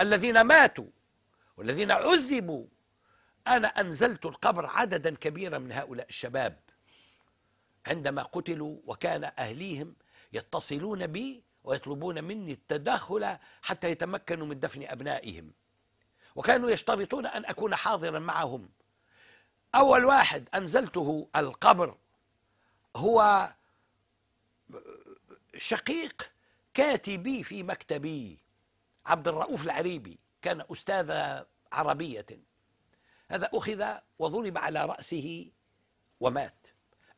الذين ماتوا والذين عذبوا أنا أنزلت القبر عددا كبيرا من هؤلاء الشباب عندما قتلوا وكان أهليهم يتصلون بي ويطلبون مني التدخل حتى يتمكنوا من دفن أبنائهم وكانوا يشترطون أن أكون حاضرا معهم أول واحد أنزلته القبر هو شقيق كاتبي في مكتبي عبد الرؤوف العريبي كان أستاذ عربية هذا أخذ وضرب على رأسه ومات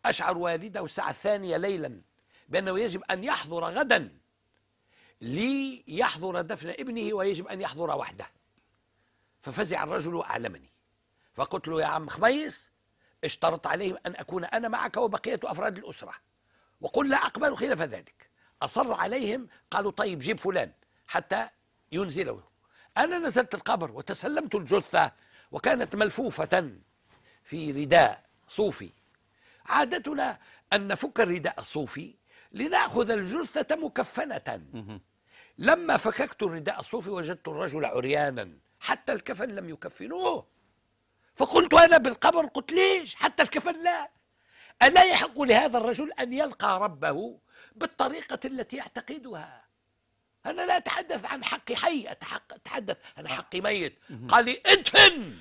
أشعر والده الساعة الثانية ليلا بأنه يجب أن يحضر غدا ليحضر دفن ابنه ويجب أن يحضر وحده ففزع الرجل وأعلمني فقلت له يا عم خميس اشترط عليهم أن أكون أنا معك وبقية أفراد الأسرة وقل لا أقبل خلاف ذلك أصر عليهم قالوا طيب جيب فلان حتى ينزله أنا نزلت القبر وتسلمت الجثة وكانت ملفوفة في رداء صوفي عادتنا أن نفك الرداء الصوفي لنأخذ الجثة مكفنة لما فككت الرداء الصوفي وجدت الرجل عريانا حتى الكفن لم يكفنوه فقلت أنا بالقبر قلت ليش حتى الكفن لا ألا يحق لهذا الرجل أن يلقى ربه بالطريقة التي يعتقدها أنا لا أتحدث عن حق حي أتحدث عن حق ميت قال لي ادفن